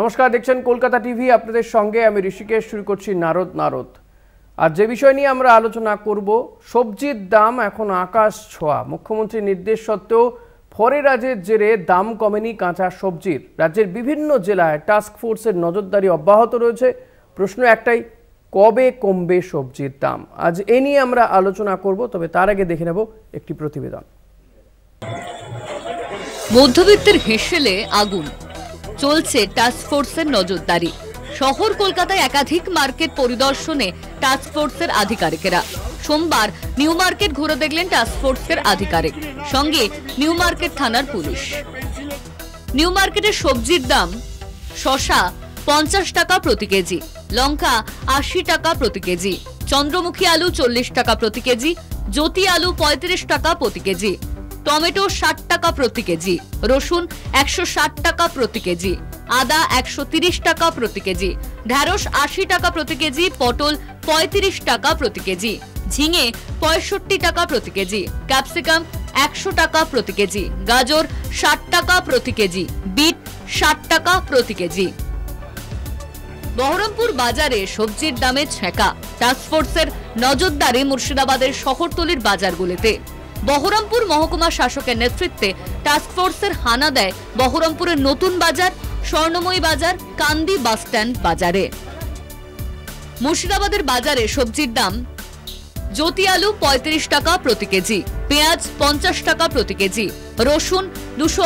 নমস্কার দেখছেন কলকাতা টিভি আপনাদের সঙ্গে আমি ঋষিকেশ শুরু করছি নারদ নারদ আর যে বিষয় নিয়ে আমরা আলোচনা করব সবজির দাম এখন আকাশ ছোঁয়া মুখ্যমন্ত্রীর নির্দেশ সত্ত্বেও ফরে রাজ্যের জেরে দাম কমেনি কাঁচা সবজির রাজ্যের বিভিন্ন জেলায় টাস্কফোর্সের নজরদারি অব্যাহত রয়েছে প্রশ্ন একটাই কবে কমবে সবজির দাম আজ এ নিয়ে আমরা আলোচনা করব তবে তার আগে দেখে নেব একটি প্রতিবেদন মধ্যবিত্তের হেসেলে আগুন চলছে টাস্কফোর্সের নজরদারি শহর কলকাতায় একাধিক মার্কেট পরিদর্শনে টাস্কফোর্সের আধিকারিকেরা সোমবার নিউ মার্কেট ঘুরে দেখলেন টাস্কফোর্সের আধিকারিক সঙ্গে নিউ মার্কেট থানার পুলিশ নিউ মার্কেটের সবজির দাম শশা পঞ্চাশ টাকা প্রতি কেজি লঙ্কা আশি টাকা প্রতি কেজি চন্দ্রমুখী আলু চল্লিশ টাকা প্রতি কেজি জ্যোতি আলু পঁয়ত্রিশ টাকা প্রতি কেজি টমেটো ষাট টাকা প্রতি কেজি রসুন একশো টাকা প্রতি কেজি আদা একশো টাকা প্রতি কেজি ঢ্যাঁড়স আশি টাকা প্রতি কেজি পটল পঁয়ত্রিশ টাকা প্রতি কেজি ঝিঙে পঁয়ষট্টি টাকা প্রতি কেজি ক্যাপসিকাম একশো টাকা প্রতি কেজি গাজর ষাট টাকা প্রতি কেজি বিট ষাট টাকা প্রতি কেজি বহরমপুর বাজারে সবজির দামে ছ্যাঁকা টাস্কফোর্সের নজরদারি মুর্শিদাবাদের শহরতলির বাজারগুলিতে বহরমপুর মহকুমা শাসকের নেতৃত্বে টাস্কফোর্সের হানা দেয় বহরমপুরের নতুন বাজার স্বর্ণময়ী বাজার কান্দি বাসস্ট্যান্ড বাজারে মুর্শিদাবাদের বাজারে সবজির দাম জ্যোতি আলু পঁয়ত্রিশ টাকা প্রতি কেজি পেঁয়াজ পঞ্চাশ টাকা প্রতি কেজি রসুন দুশো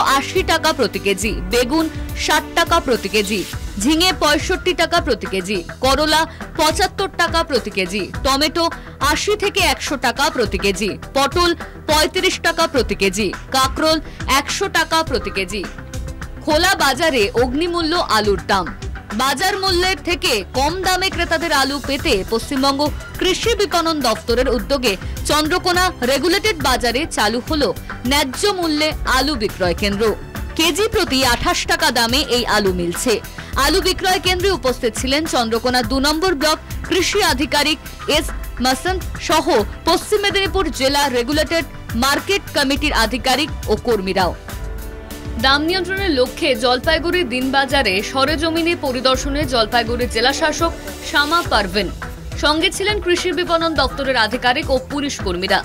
টাকা প্রতি কেজি বেগুন ষাট টাকা প্রতি কেজি ঝিঙে পঁয়ষট্টি টাকা প্রতি কেজি করলা পঁচাত্তর টাকা প্রতি কেজি টমেটো আশি থেকে একশো টাকা প্রতি কেজি পটল পঁয়ত্রিশ টাকা প্রতি কেজি কাকরোল একশো টাকা প্রতি কেজি খোলা বাজারে অগ্নিমূল্য আলুর দাম বাজার মূল্যের থেকে কম দামে ক্রেতাদের আলু পেতে পশ্চিমবঙ্গ কৃষি বিপণন দপ্তরের উদ্যোগে চন্দ্রকোনা রেগুলেটেড বাজারে চালু হল ন্যায্য মূল্যে আলু বিক্রয় কেন্দ্র কেজি প্রতি আঠাশ টাকা দামে এই আলু মিলছে আলু বিক্রয় কেন্দ্রে উপস্থিত ছিলেন চন্দ্রকোনা দু নম্বর ব্লক কৃষি আধিকারিক এস মাসন্ত সহ পশ্চিম মেদিনীপুর জেলা রেগুলেটেড মার্কেট কমিটির আধিকারিক ও কর্মীরাও দাম নিয়ন্ত্রণের লক্ষ্যে জলপাইগুড়ি দিনবাজারে সরেজমিনে পরিদর্শনে জলপাইগুড়ি জেলাশাসক শামা পারভেন সঙ্গে ছিলেন কৃষি বিপণন দপ্তরের আধিকারিক ও পুলিশ কর্মীরা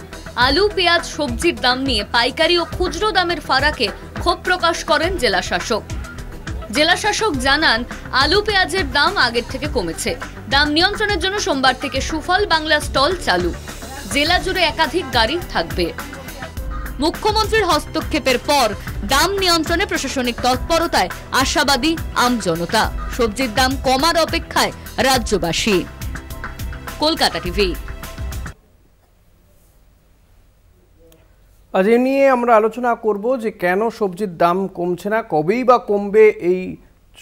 আলু পেঁয়াজ সবজির দাম নিয়ে পাইকারি ও খুচরো দামের ফারাকে ক্ষোভ প্রকাশ করেন জেলা শাসক জেলা শাসক জানান আলু পেঁয়াজের দাম আগের থেকে কমেছে দাম নিয়ন্ত্রণের জন্য সোমবার থেকে সুফল বাংলা স্টল চালু জেলা জুড়ে একাধিক গাড়ি থাকবে মুখ্যমন্ত্রীর হস্তক্ষেপের পর দাম নিয়ন্ত্রণে প্রশাসনিক তৎপরতায় আশাবাদী জনতা সবজির দাম কমার অপেক্ষায় রাজ্যবাসী কলকাতা টিভি আজ এ নিয়ে আমরা আলোচনা করব যে কেন সবজির দাম কমছে না কবেই বা কমবে এই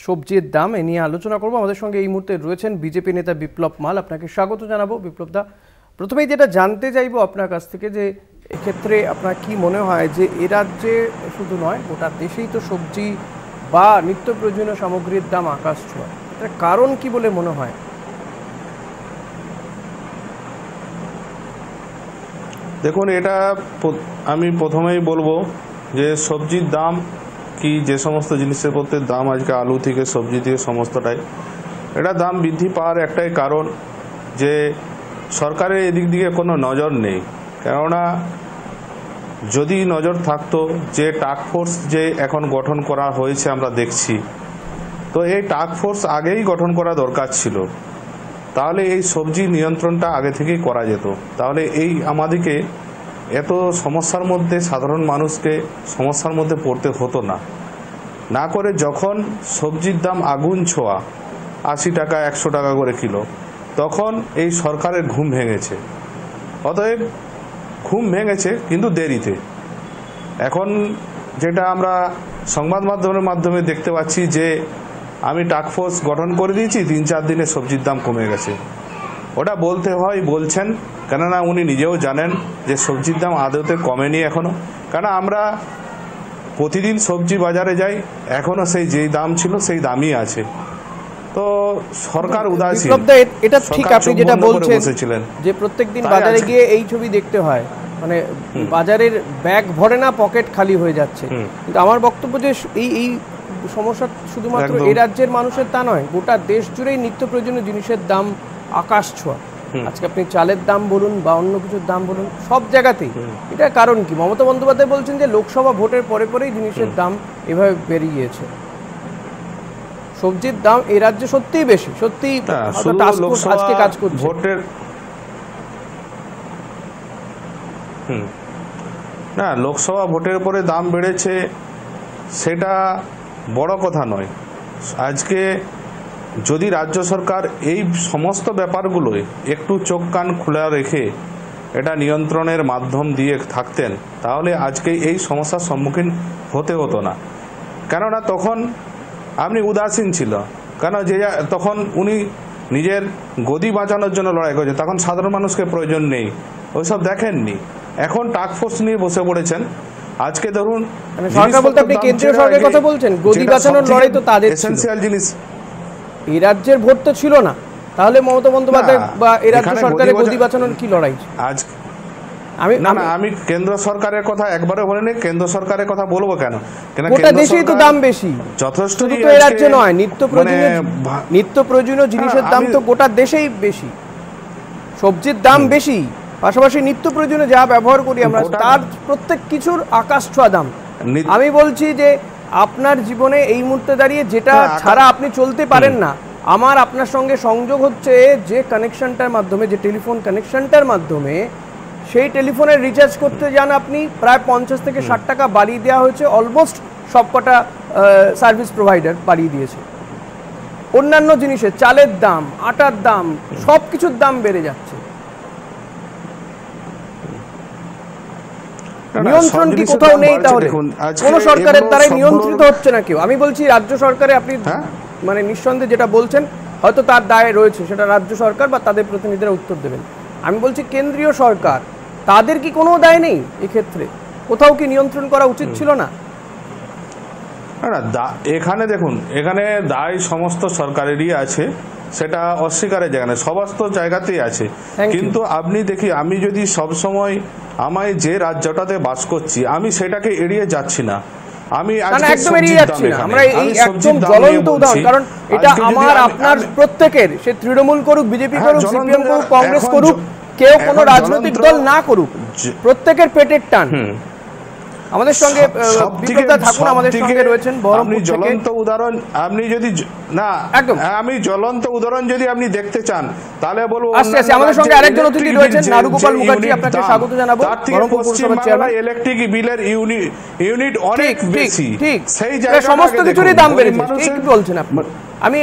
সবজির দাম এ নিয়ে আলোচনা করব আমাদের সঙ্গে এই মুহূর্তে রয়েছেন বিজেপি নেতা বিপ্লব মাল আপনাকে স্বাগত জানাবো বিপ্লবদা প্রথমেই যেটা জানতে চাইবো আপনার কাছ থেকে যে এক্ষেত্রে আপনার কি মনে হয় যে এ রাজ্যে শুধু নয় গোটা দেশেই তো সবজি বা নিত্য প্রয়োজনীয় সামগ্রীর দাম আকাশ ছোঁয়া এটার কারণ কি বলে মনে হয় দেখুন এটা আমি প্রথমেই বলবো যে সবজির দাম কি যে সমস্ত জিনিসপত্রের দাম আজকে আলু থেকে সবজি থেকে সমস্তটাই এটা দাম বৃদ্ধি পাওয়ার একটাই কারণ যে সরকারের এদিক দিকে কোনো নজর নেই কেননা যদি নজর থাকতো যে টাস্কফোর্স যে এখন গঠন করা হয়েছে আমরা দেখছি তো এই টাস্কফোর্স আগেই গঠন করা দরকার ছিল তাহলে এই সবজি নিয়ন্ত্রণটা আগে থেকেই করা যেত তাহলে এই আমাদেরকে এত সমস্যার মধ্যে সাধারণ মানুষকে সমস্যার মধ্যে পড়তে হতো না না করে যখন সবজির দাম আগুন ছোঁয়া আশি টাকা একশো টাকা করে কিলো তখন এই সরকারের ঘুম ভেঙেছে অতএব ঘুম ভেঙেছে কিন্তু দেরিতে এখন যেটা আমরা সংবাদ মাধ্যমের মাধ্যমে দেখতে পাচ্ছি যে আমি টাকফোর্স গঠন করে দিয়েছি তিন চার দিনে সবজির দাম কমে গেছে ওটা বলতে হয় বলছেন কেননা উনি নিজেও জানেন যে সবজির দাম আদতে কমেনি এখনও কেন আমরা প্রতিদিন সবজি বাজারে যাই এখনও সেই যেই দাম ছিল সেই দামই আছে তো সরকার উদাসীন এটা ঠিক আপনি যেটা বলছেন যে প্রত্যেকদিন বাজারে গিয়ে এই ছবি দেখতে হয় মানে বাজারের ব্যাগ ভরে না পকেট খালি হয়ে যাচ্ছে কিন্তু আমার বক্তব্য যে এই এই সমস্যা শুধুমাত্র এই রাজ্যের মানুষের তা নয় গোটা দেশ জুড়েই নিত্য প্রয়োজনীয় জিনিসের দাম আকাশ ছোঁয়া আজকে আপনি চালের দাম বলুন বা অন্য কিছুর দাম বলুন সব জায়গাতেই এটা কারণ কি মমতা বন্দ্যোপাধ্যায় বলছেন যে লোকসভা ভোটের পরে পরেই জিনিসের দাম এভাবে বেড়ে গিয়েছে সবজির দাম এই রাজ্যে সত্যিই বেশি সত্যি আজকে কাজ করছে ভোটের না লোকসভা ভোটের পরে দাম বেড়েছে সেটা বড় কথা নয় আজকে যদি রাজ্য সরকার এই সমস্ত ব্যাপারগুলোয় একটু চোখ কান খোলা রেখে এটা নিয়ন্ত্রণের মাধ্যম দিয়ে থাকতেন তাহলে আজকে এই সমস্যার সম্মুখীন হতে হতো না কেননা তখন আপনি উদাসীন ছিল কেন যে তখন উনি নিজের গদি বাঁচানোর জন্য লড়াই করেছেন তখন সাধারণ মানুষকে প্রয়োজন নেই ওইসব দেখেননি এখন টাস্কফোর্স নিয়ে বসে পড়েছেন আজকে ধরুন মানে সরকার বলতে আপনি কেন্দ্রীয় সরকারের কথা বলছেন গদি বাঁচানোর লড়াই তো তাদের এসেনশিয়াল জিনিস এই রাজ্যের ভোট তো ছিল না তাহলে মমতা বন্দ্যোপাধ্যায় বা এই রাজ্য সরকারের গদি বাঁচানোর কি লড়াই আজ আমি না না আমি কেন্দ্র সরকারের কথা একবারে বলিনি কেন্দ্র সরকারের কথা বলবো কেন কেন গোটা দেশেই তো দাম বেশি যথেষ্ট তো এই রাজ্যে নয় নিত্য প্রয়োজনীয় মানে নিত্য প্রয়োজনীয় জিনিসের দাম তো গোটা দেশেই বেশি সবজির দাম বেশি পাশাপাশি নিত্য প্রয়োজনে যা ব্যবহার করি আমরা তার প্রত্যেক কিছুর আকাশ ছোঁয়া দাম আমি বলছি যে আপনার জীবনে এই মুহূর্তে দাঁড়িয়ে যেটা হ্যাঁ, ছাড়া আপনি চলতে পারেন না আমার আপনার সঙ্গে সংযোগ হচ্ছে যে কানেকশনটার মাধ্যমে যে টেলিফোন কানেকশনটার মাধ্যমে সেই টেলিফোনের রিচার্জ করতে যান আপনি প্রায় পঞ্চাশ থেকে ষাট টাকা বাড়িয়ে দেওয়া হয়েছে অলমোস্ট সবকটা সার্ভিস প্রোভাইডার বাড়িয়ে দিয়েছে অন্যান্য জিনিসের চালের দাম আটার দাম সব কিছুর দাম বেড়ে যাচ্ছে নিয়ন্ত্রণ কি কোথাও নেই তাহলে কোন সরকারের তারাই নিয়ন্ত্রিত হচ্ছে না কেউ আমি বলছি রাজ্য সরকারে আপনি হ্যাঁ? মানে নিঃসন্দেহে যেটা বলছেন হয়তো তার দায় রয়েছে সেটা রাজ্য সরকার বা তাদের প্রতিনিধিরা উত্তর দেবেন আমি বলছি কেন্দ্রীয় সরকার তাদের কি কোনো দায় নেই এক্ষেত্রে কোথাও কি নিয়ন্ত্রণ করা উচিত ছিল না এখানে দেখুন এখানে দায় সমস্ত সরকারেরই আছে সেটা অস্বীকারের জায়গা নেই সমস্ত জায়গাতেই আছে কিন্তু আপনি দেখি আমি যদি সবসময় আমায় যে রাজ্যটাতে বাস করছি আমি সেটাকে এড়িয়ে যাচ্ছি না আমি এই কারণ এটা আমার আপনার প্রত্যেকের সে তৃণমূল করুক বিজেপি হ্যাঁ, করুক কেউ কোনো রাজনৈতিক দল না করুক প্রত্যেকের পেটের টান আমাদের সঙ্গে বিপ্লবদা ঠাকুর আমাদের সঙ্গে রয়েছেন বহরমপুর জ্বলন্ত উদাহরণ আপনি যদি না একদম আমি জ্বলন্ত উদাহরণ যদি আপনি দেখতে চান তাহলে বলবো আস্তে আস্তে আমাদের সঙ্গে আরেকজন অতিথি রয়েছেন নারুগোপাল মুখার্জি আপনাকে স্বাগত জানাবো বহরমপুর পৌরসভার চেয়ারম্যান ইলেকট্রিক বিলের ইউনিট ইউনিট অনেক বেশি ঠিক সেই জায়গা সমস্ত কিছুরই দাম বেড়েছে ঠিক বলছেন আপনি আমি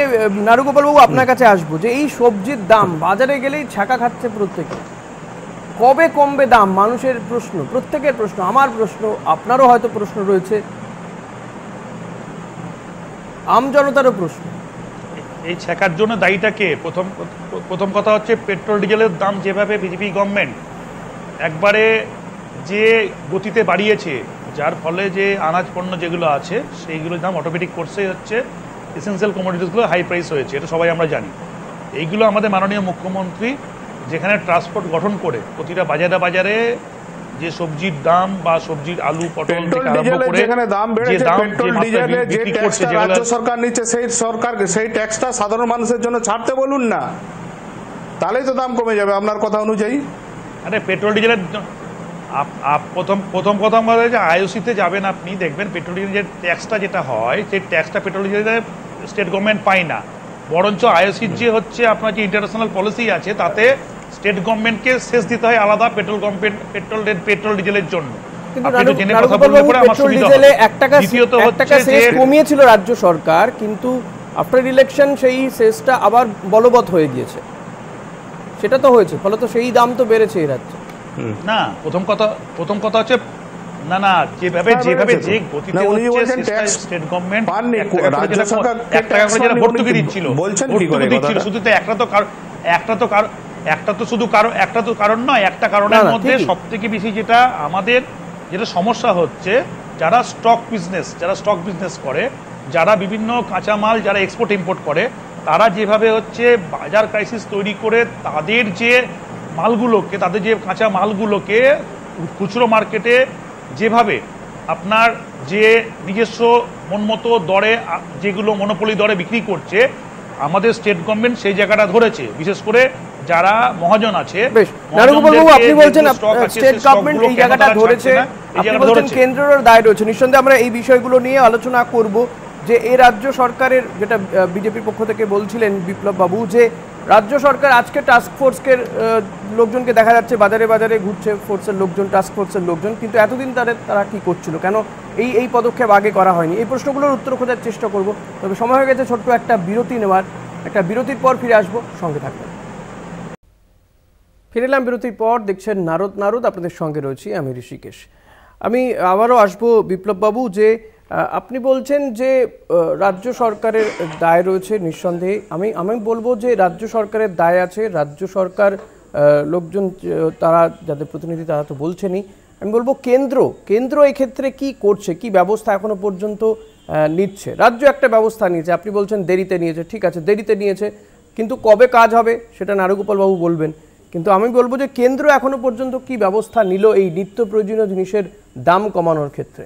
নারুগোপাল বাবু আপনার কাছে আসবো যে এই সবজির দাম বাজারে গেলেই ছাকা খাচ্ছে প্রত্যেকে কবে কমবে দাম মানুষের প্রশ্ন প্রত্যেকের প্রশ্ন আমার প্রশ্ন আপনারও হয়তো প্রশ্ন রয়েছে আমজনতারও প্রশ্ন এই ছেকার জন্য দায়ীটা কে প্রথম প্রথম কথা হচ্ছে পেট্রোল ডিজেলের দাম যেভাবে বিজেপি গভর্নমেন্ট একবারে যে গতিতে বাড়িয়েছে যার ফলে যে আনাজ পণ্য যেগুলো আছে সেইগুলোর দাম অটোমেটিক করছে হচ্ছে এসেন্সিয়াল কমোডিটিসগুলো হাই প্রাইস হয়েছে এটা সবাই আমরা জানি এইগুলো আমাদের মাননীয় মুখ্যমন্ত্রী যেখানে ট্রান্সপোর্ট গঠন করে প্রতিটা বাজারে বাজারে যে সবজির দাম বা সবজির আলু পটল সরকার সেই ট্যাক্সটা সাধারণ মানুষের জন্য ছাড়তে বলুন না তাহলেই তো দাম কমে যাবে আপনার কথা অনুযায়ী আরে পেট্রোল ডিজেলের প্রথম প্রথম কথা আমার যে আইওসিতে যাবেন আপনি দেখবেন পেট্রোল ডিজেলের ট্যাক্সটা যেটা হয় সেই ট্যাক্সটা পেট্রোল ডিজেলের স্টেট গভর্নমেন্ট পায় না বরঞ্চ আইওসির যে হচ্ছে আপনার যে ইন্টারন্যাশনাল পলিসি আছে তাতে স্টেট গভর্নমেন্টকে সেচ দিতে হয় আলাদা পেট্রোল পেট্রোল পেট্রোল ডিজেলের জন্য কমিয়েছিল রাজ্য সরকার কিন্তু আফটার ইলেকশন সেই সেসটা আবার বলবৎ হয়ে গিয়েছে সেটা তো হয়েছে ফলে তো সেই দাম তো বেড়েছে এই না প্রথম কথা প্রথম কথা হচ্ছে না না যেভাবে যেভাবে যে গতিতে হচ্ছে স্টেট গভর্নমেন্ট এক টাকা করে যারা ভর্তুকি দিচ্ছিল দিচ্ছিল শুধু তো একটা তো একটা তো একটা তো শুধু কারণ একটা তো কারণ নয় একটা কারণের মধ্যে বেশি যেটা আমাদের যেটা সমস্যা হচ্ছে যারা স্টক বিজনেস যারা স্টক বিজনেস করে যারা বিভিন্ন কাঁচামাল যারা এক্সপোর্ট ইম্পোর্ট করে তারা যেভাবে হচ্ছে বাজার ক্রাইসিস তৈরি করে তাদের যে মালগুলোকে তাদের যে কাঁচা মালগুলোকে খুচরো মার্কেটে যেভাবে আপনার যে নিজস্ব মনমতো দরে যেগুলো মনোপলি দরে বিক্রি করছে আমাদের স্টেট গভর্নমেন্ট সেই জায়গাটা ধরেছে বিশেষ করে যারা মহাজন আছে আপনি বলছেন স্টেট গভর্নমেন্ট এই জায়গাটা ধরেছে কেন্দ্রের দায় রয়েছে নিঃসন্দেহে আমরা এই বিষয়গুলো নিয়ে আলোচনা করব যে এ রাজ্য সরকারের যেটা বিজেপির পক্ষ থেকে বলছিলেন বিপ্লব বাবু যে রাজ্য সরকার আজকে টাস্ক ফোর্সকে লোকজনকে দেখা যাচ্ছে বাজারে বাজারে ঘুরছে ফোর্সের লোকজন টাস্ক ফোর্সের লোকজন কিন্তু এতদিন তাদের তারা কি করছিল কেন এই এই পদক্ষেপ আগে করা হয়নি এই প্রশ্নগুলোর উত্তর খোঁজার চেষ্টা করব তবে সময় হয়ে গেছে ছোট্ট একটা বিরতি নেওয়ার একটা বিরতির পর ফিরে আসবো সঙ্গে থাকবেন ফিরে এলাম বিরতির পর দেখছেন নারদ নারদ আপনাদের সঙ্গে রয়েছি আমি ঋষিকেশ আমি আবারও আসবো বিপ্লববাবু যে আপনি বলছেন যে রাজ্য সরকারের দায় রয়েছে নিঃসন্দেহে আমি আমি বলবো যে রাজ্য সরকারের দায় আছে রাজ্য সরকার লোকজন তারা যাদের প্রতিনিধি তারা তো বলছেনই আমি বলবো কেন্দ্র কেন্দ্র ক্ষেত্রে কি করছে কি ব্যবস্থা এখনো পর্যন্ত নিচ্ছে রাজ্য একটা ব্যবস্থা নিয়েছে আপনি বলছেন দেরিতে নিয়েছে ঠিক আছে দেরিতে নিয়েছে কিন্তু কবে কাজ হবে সেটা নারুগোপালবাবু বলবেন কিন্তু আমি বলবো যে কেন্দ্র এখনো পর্যন্ত কি ব্যবস্থা নিল এই নিত্য প্রয়োজনীয় জিনিসের দাম কমানোর ক্ষেত্রে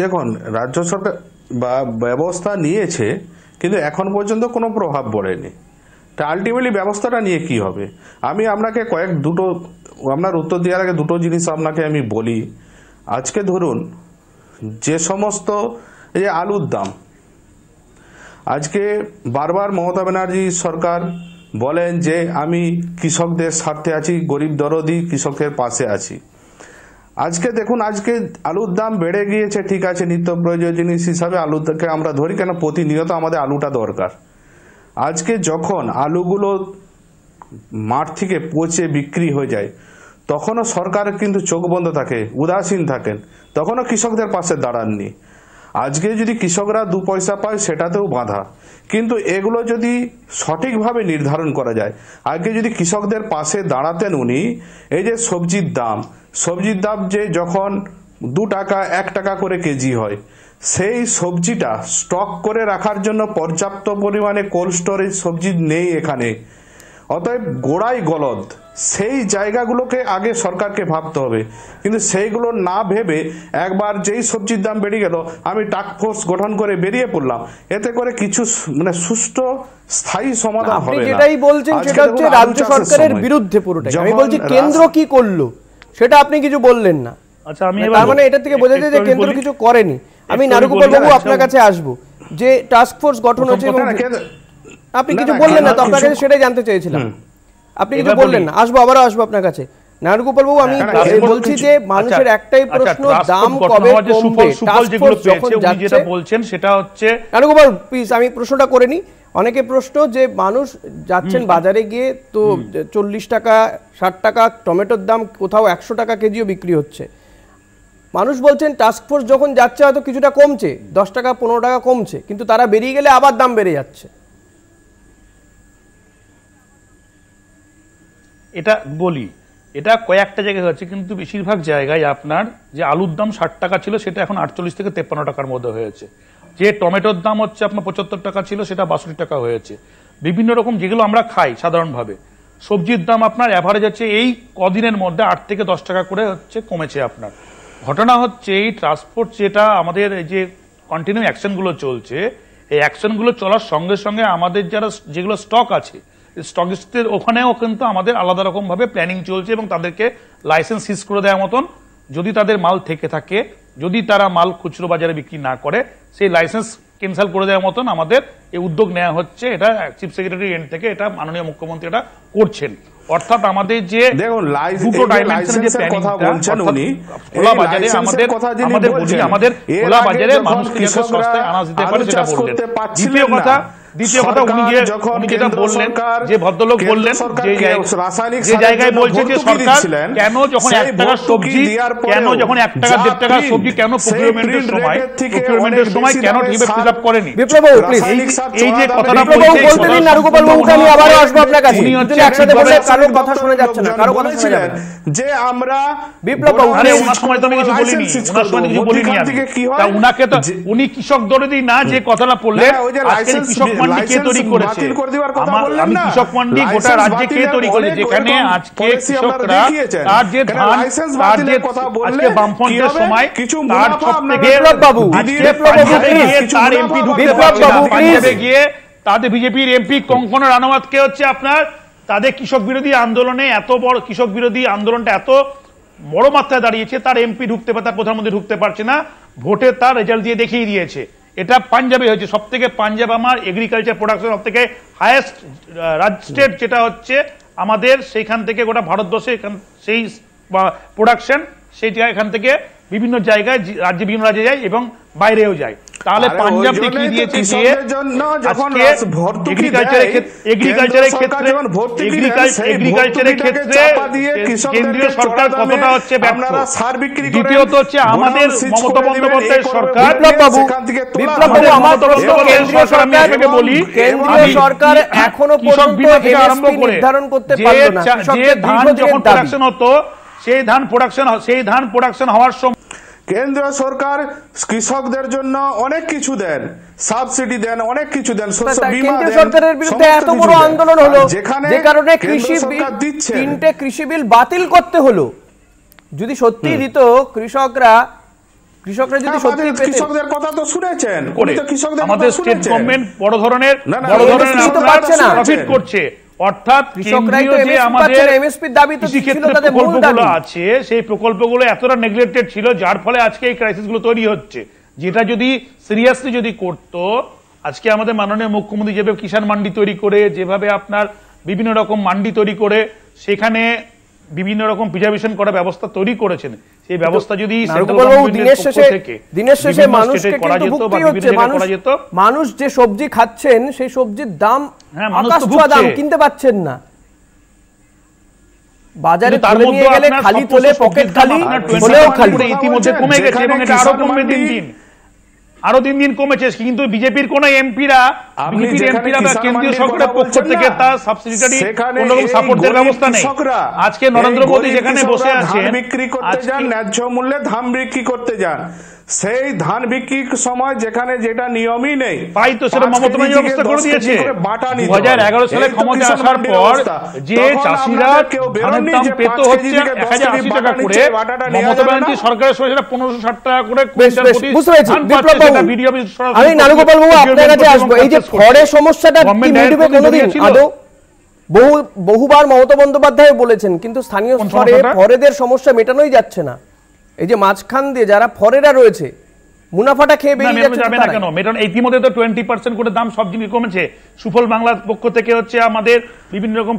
দেখুন রাজ্য সরকার বা ব্যবস্থা নিয়েছে কিন্তু এখন পর্যন্ত কোনো প্রভাব পড়েনি তা আলটিমেটলি ব্যবস্থাটা নিয়ে কি হবে আমি আপনাকে কয়েক দুটো আপনার উত্তর দেওয়ার আগে দুটো জিনিস আপনাকে আমি বলি আজকে ধরুন যে সমস্ত এই যে আলুর দাম আজকে বারবার মমতা ব্যানার্জি সরকার বলেন যে আমি কৃষকদের স্বার্থে আছি গরিব দরদি কৃষকের পাশে আছি আজকে দেখুন আজকে আলুর দাম বেড়ে গিয়েছে ঠিক আছে নিত্য প্রয়োজনীয় জিনিস হিসাবে আলুকে আমরা ধরি কেন প্রতিনিয়ত আমাদের আলুটা দরকার আজকে যখন আলুগুলো মাঠ থেকে পচে বিক্রি হয়ে যায় তখনও সরকার কিন্তু চোখ বন্ধ থাকে উদাসীন থাকেন তখনও কৃষকদের পাশে দাঁড়াননি আজকে যদি কৃষকরা দু পয়সা পায় সেটাতেও বাধা কিন্তু এগুলো যদি সঠিকভাবে নির্ধারণ করা যায় আগে যদি কৃষকদের পাশে দাঁড়াতেন উনি এই যে সবজির দাম সবজির দাম যে যখন দু টাকা এক টাকা করে কেজি হয় সেই সবজিটা স্টক করে রাখার জন্য পর্যাপ্ত পরিমাণে কোল্ড স্টোরেজ সবজি নেই এখানে অতএব গোড়াই গলদ সেই জায়গাগুলোকে আগে সরকারকে ভাবতে হবে কিন্তু সেইগুলো না ভেবে একবার যেই সবজির দাম বেড়ে গেল আমি ফোর্স গঠন করে বেরিয়ে পড়লাম এতে করে কিছু মানে সুষ্ঠু স্থায়ী সমাধান হবে না যেটাই বলছেন সেটা হচ্ছে রাজ্য সরকারের বিরুদ্ধে পুরোটাই আমি বলছি কেন্দ্র কি করলো সেটা আপনি কিছু বললেন না আচ্ছা আমি মানে তার মানে এটা থেকে বোঝা যায় যে কেন্দ্র কিছু করেনি আমি নারুকুপাল বাবু আচ্ছা। আপনার কাছে আসব যে টাস্ক ফোর্স গঠন হচ্ছে আপনি কিছু বললেন না তো আপনার কাছে সেটাই জানতে চেয়েছিলাম আপনি কিছু বললেন না আসবো আবারও আসবো আপনার কাছে আমি বলছি যে মানুষের আচ্ছা, একটাই আচ্ছা, প্রশ্ন দাম কবে বলছেন সেটা হচ্ছে প্লিজ আমি প্রশ্নটা করে নিই অনেকে প্রশ্ন যে মানুষ যাচ্ছেন বাজারে গিয়ে তো চল্লিশ টাকা ষাট টাকা টমেটোর দাম কোথাও একশো টাকা কেজিও বিক্রি হচ্ছে মানুষ বলছেন টাস্কফোর্স যখন যাচ্ছে হয়তো কিছুটা কমছে দশ টাকা পনেরো টাকা কমছে কিন্তু তারা বেরিয়ে গেলে আবার দাম বেড়ে যাচ্ছে এটা বলি এটা কয়েকটা জায়গায় হয়েছে কিন্তু বেশিরভাগ জায়গায় আপনার যে আলুর দাম ষাট টাকা ছিল সেটা এখন আটচল্লিশ থেকে তেপ্পান্ন টাকার মধ্যে হয়েছে যে টমেটোর দাম হচ্ছে আপনার পঁচাত্তর টাকা ছিল সেটা বাষট্টি টাকা হয়েছে বিভিন্ন রকম যেগুলো আমরা খাই সাধারণভাবে সবজির দাম আপনার অ্যাভারেজ হচ্ছে এই কদিনের মধ্যে আট থেকে দশ টাকা করে হচ্ছে কমেছে আপনার ঘটনা হচ্ছে এই ট্রান্সপোর্ট যেটা আমাদের এই যে কন্টিনিউ অ্যাকশনগুলো চলছে এই অ্যাকশনগুলো চলার সঙ্গে সঙ্গে আমাদের যারা যেগুলো স্টক আছে স্টকিস্টদের ওখানেও কিন্তু আমাদের আলাদা রকমভাবে প্ল্যানিং চলছে এবং তাদেরকে লাইসেন্স সিজ করে দেওয়ার মতন যদি তাদের মাল থেকে থাকে যদি তারা মাল খুচরো বাজারে বিক্রি না করে সেই লাইসেন্স ক্যান্সেল করে দেওয়ার মতন আমাদের এই উদ্যোগ নেওয়া হচ্ছে এটা চিফ সেক্রেটারি এন্ড থেকে এটা মাননীয় মুখ্যমন্ত্রী এটা করছেন অর্থাৎ আমাদের যে দেখুন আমাদের খোলা বাজারে মানুষ কথা দ্বিতীয় কথা উনি যে উনি যেটা বললেন যে ভদ্রলোক বললেন যে রাসায়নিক যে জায়গায় বলছে যে সরকার কেন যখন এক টাকা সবজি কেন যখন এক টাকা দেড় টাকা সবজি কেন প্রকিউরমেন্টের সময় প্রকিউরমেন্টের সময় কেন ঠিকভাবে ফিল আপ করেনি বিপ্লববাবু প্লিজ এই যে কথাটা বলছে বলতে দিন নারুগোপাল বাবুকে আমি আবার আসবো আপনার কাছে উনি হচ্ছে একসাথে বলে কারো কথা শোনা যাচ্ছে না কারো কথা শোনা যাবে না যে আমরা বিপ্লববাবু আরে ওনার সময় তো আমি কিছু বলিনি ওনার সময় কিছু বলিনি আমি তা উনাকে তো উনি কৃষক দরদি না যে কথাটা বললেন আজকে কৃষক পান্ডে কে তৈরি করেছে আমি কৃষক গোটা রাজ্যে কে তৈরি করেছে যেখানে আজকে কৃষকরা তার যে ধান তার যে আজকে সময় তার বাবু তার এমপি ঢুকতে গিয়ে তাদের বিজেপির এমপি কঙ্কন হচ্ছে আপনার তাদের কৃষক বিরোধী আন্দোলনে এত বড় কৃষক বিরোধী আন্দোলনটা এত বড় মাত্রায় দাঁড়িয়েছে তার এমপি ঢুকতে বা তার প্রধানমন্ত্রী ঢুকতে পারছে না ভোটে তার রেজাল্ট দিয়ে দেখিয়ে দিয়েছে এটা পাঞ্জাবে হয়েছে সব থেকে পাঞ্জাব আমার এগ্রিকালচার প্রোডাকশন সব থেকে হায়েস্ট স্টেট যেটা হচ্ছে আমাদের সেইখান থেকে গোটা ভারতবর্ষে এখান সেই প্রোডাকশন সেই এখান থেকে বিভিন্ন জায়গায় রাজ্যে বিভিন্ন রাজ্যে যায় এবং বাইরেও যায় তাহলে পাঞ্জাব দেখিয়ে দিয়েছে যে আজকে এগ্রিকালচারের ক্ষেত্রে এগ্রিকালচারের ক্ষেত্রে কেন্দ্রীয় সরকার কতটা হচ্ছে ব্যর্থ দ্বিতীয়ত হচ্ছে আমাদের মমতা বন্দ্যোপাধ্যায়ের সরকার বাবু এখনো আরম্ভ করতে ধান যখন প্রোডাকশন হতো সেই ধান প্রোডাকশন সেই ধান প্রোডাকশন হওয়ার সময় কেন্দ্র সরকার কৃষকদের জন্য অনেক কিছু দেন সাবসিডি দেন অনেক কিছু দেন কেন্দ্রীয় সরকারের বিরুদ্ধে এত বড় আন্দোলন হলো যে কারণে কৃষি বিল তিনটে কৃষি বিল বাতিল করতে হলো যদি সত্যি দিত কৃষকরা কৃষকরা যদি সত্যি কৃষকদের কথা তো শুনেছেন আমাদের স্টেট গভর্নমেন্ট বড় ধরনের বড় ধরনের প্রফিট করছে অর্থাৎ আছে সেই প্রকল্পগুলো এতটা নেগলেক্টেড ছিল যার ফলে আজকে এই ক্রাইসিসগুলো তৈরি হচ্ছে যেটা যদি সিরিয়াসলি যদি করত আজকে আমাদের মাননীয় মুখ্যমন্ত্রী যেভাবে কিষাণ মান্ডি তৈরি করে যেভাবে আপনার বিভিন্ন রকম মান্ডি তৈরি করে সেখানে বিভিন্ন রকম প্রিজার্ভেশন করার ব্যবস্থা তৈরি করেছেন সেই ব্যবস্থা যদি মানুষ যে সবজি খাচ্ছেন সেই সবজির দাম হ্যাঁ, দাম কিনতে পাচ্ছেন না বাজারে তার মধ্যে খালি তোলে পকেট খালি খালি ইতিমধ্যে কমে গেছে আচ্ছা, এবং এটা আরো কমবে দিন দিন আরো দিন দিন কমেছে কিন্তু বিজেপির কোন এমপিরা বিজেপির এমপিরা বা কেন্দ্রীয় সরকারের পক্ষ থেকে তার সাবসিডিটারি কোন সাপোর্টের ব্যবস্থা নেই আজকে নরেন্দ্র মোদী যেখানে বসে আছেন বিক্রি করতে যান ন্যায্য মূল্যে ধান বিক্রি করতে যান সেই ধান বিক্রির সময় যেখানে যেটা নিয়মই নেই তাই তো সেটা মমতা ব্যবস্থা করে দিয়েছে এগারো সালে ক্ষমতা আসার পর যে চাষিরা দাম পেত হচ্ছে এক হাজার আশি টাকা করে মমতা ব্যানার্জি সরকারের সময় সেটা পনেরোশো ষাট টাকা করে বহুবার মমতা বন্দ্যোপাধ্যায় বলেছেন কিন্তু স্থানীয় স্তরে ফরেদের সমস্যা মেটানোই যাচ্ছে না এই যে মাঝখান দিয়ে যারা ফরেরা রয়েছে মুনাফাটা খেয়ে বেরিয়ে যাচ্ছে যাবে না কেন মেটন ইতিমধ্যে তো 20% করে দাম সব জিনিস কমেছে সুফল বাংলা পক্ষ থেকে হচ্ছে আমাদের বিভিন্ন রকম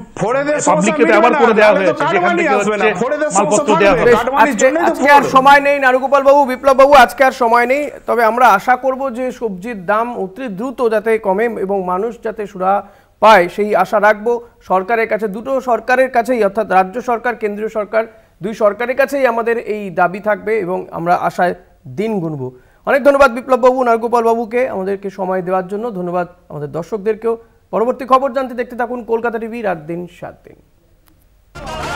পাবলিককে ব্যবহার করে দেওয়া হয়েছে যেখান থেকে হচ্ছে মালপত্র দেওয়া হবে আজকে আর সময় নেই নারুগোপাল বাবু বিপ্লব বাবু আজকে আর সময় নেই তবে আমরা আশা করব যে সবজির দাম অতি দ্রুত যাতে কমে এবং মানুষ যাতে সুরা পায় সেই আশা রাখবো সরকারের কাছে দুটো সরকারের কাছেই অর্থাৎ রাজ্য সরকার কেন্দ্রীয় সরকার দুই সরকারের কাছেই আমাদের এই দাবি থাকবে এবং আমরা আশায় দিন গুনব অনেক ধন্যবাদ বিপ্লববাবু বাবুকে আমাদেরকে সময় দেওয়ার জন্য ধন্যবাদ আমাদের দর্শকদেরকেও পরবর্তী খবর জানতে দেখতে থাকুন কলকাতা টিভি রাত দিন সাত দিন